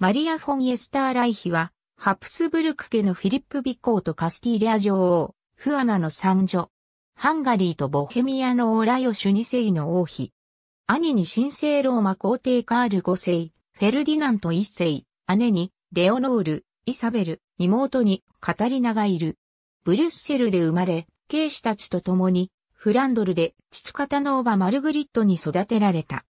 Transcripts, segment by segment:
マリア・フォン・イエスター・ライヒは、ハプスブルク家のフィリップ・ビコーとカスティーリア女王、フアナの三女、ハンガリーとボヘミアのオーラオシュ2世の王妃。兄に神聖ローマ皇帝カール5世、フェルディナント1世、姉にレオノール、イサベル、妹にカタリナがいる。ブリュッセルで生まれ、兵士たちと共にフランドルで父方の叔母マルグリットに育てられた。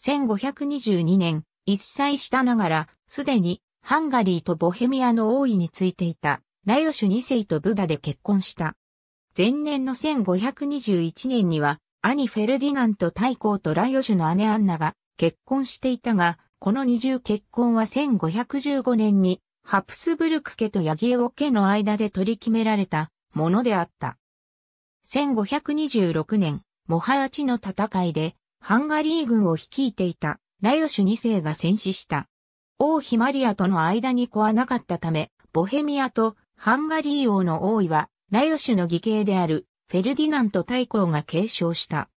1522年、一歳下ながらすでにハンガリーとボヘミアの王位についていたラヨシュ2世とブダで結婚した。前年の1521年には兄フェルディナント大公とラヨシュの姉アンナが結婚していたが、この二重結婚は1515年にハプスブルク家とヤギエオ家の間で取り決められたものであった。1526年、モハヤチの戦いでハンガリー軍を率いていたラヨシュ2世が戦死した。王妃マリアとの間に子はなかったため、ボヘミアとハンガリー王の王位は、ラヨシュの義兄であるフェルディナント大公が継承した。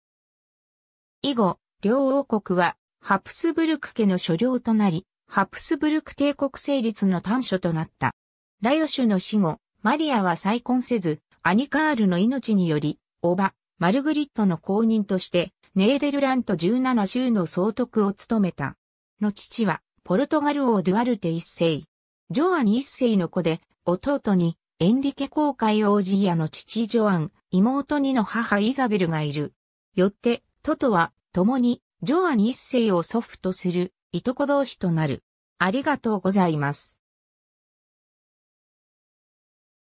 以後、両王国はハプスブルク家の所領となり、ハプスブルク帝国成立の端緒となった。ラヨシュの死後、マリアは再婚せず、アニカールの命により、おば、マルグリットの公認として、ネーデルラント17州の総督を務めた。の父は、ポルトガル王ドゥアルテ一世。ジョアン一世の子で、弟に、エンリケ公会王子やの父ジョアン、妹にの母イザベルがいる。よって、トトは、共に、ジョアン一世を祖父とする、いとこ同士となる。ありがとうございます。